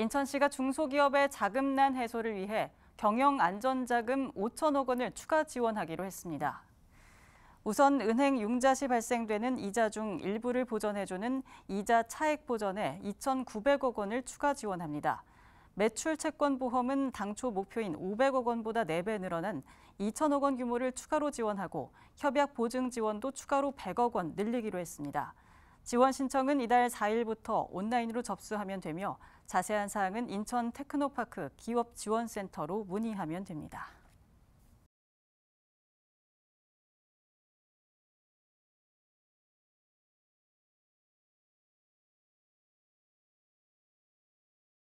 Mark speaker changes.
Speaker 1: 인천시가 중소기업의 자금난 해소를 위해 경영안전자금 5천억 원을 추가 지원하기로 했습니다. 우선 은행 융자 시 발생되는 이자 중 일부를 보전해주는 이자 차액 보전에 2,900억 원을 추가 지원합니다. 매출 채권 보험은 당초 목표인 500억 원보다 4배 늘어난 2천억 원 규모를 추가로 지원하고 협약 보증 지원도 추가로 100억 원 늘리기로 했습니다. 지원 신청은 이달 4일부터 온라인으로 접수하면 되며 자세한 사항은 인천 테크노파크 기업지원센터로 문의하면 됩니다.